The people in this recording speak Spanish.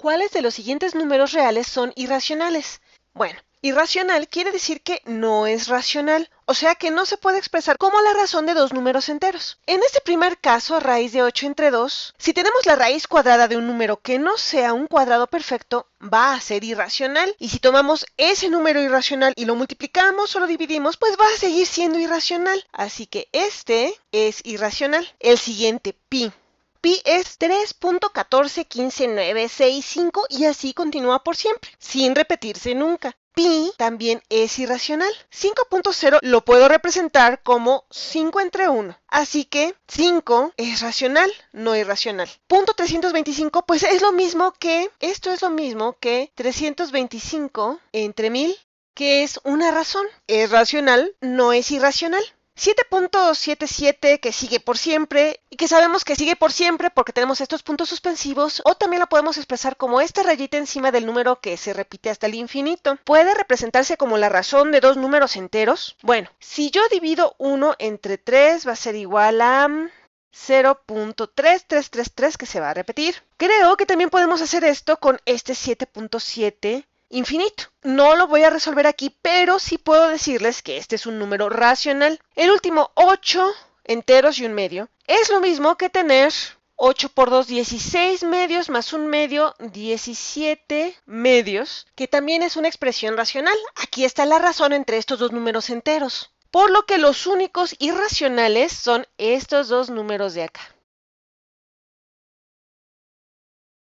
¿Cuáles de los siguientes números reales son irracionales? Bueno, irracional quiere decir que no es racional, o sea que no se puede expresar como la razón de dos números enteros. En este primer caso, raíz de 8 entre 2, si tenemos la raíz cuadrada de un número que no sea un cuadrado perfecto, va a ser irracional, y si tomamos ese número irracional y lo multiplicamos o lo dividimos, pues va a seguir siendo irracional. Así que este es irracional. El siguiente, pi pi es 3.1415965 y así continúa por siempre, sin repetirse nunca. Pi también es irracional. 5.0 lo puedo representar como 5 entre 1. Así que 5 es racional, no irracional. Punto 325, pues es lo mismo que, esto es lo mismo que 325 entre 1000, que es una razón. Es racional, no es irracional. 7.77 que sigue por siempre y que sabemos que sigue por siempre porque tenemos estos puntos suspensivos o también lo podemos expresar como esta rayita encima del número que se repite hasta el infinito. ¿Puede representarse como la razón de dos números enteros? Bueno, si yo divido 1 entre 3 va a ser igual a... 0.3333 que se va a repetir. Creo que también podemos hacer esto con este 7.7 infinito. No lo voy a resolver aquí, pero sí puedo decirles que este es un número racional. El último 8 enteros y un medio es lo mismo que tener 8 por 2, 16 medios, más un medio, 17 medios, que también es una expresión racional. Aquí está la razón entre estos dos números enteros. Por lo que los únicos irracionales son estos dos números de acá.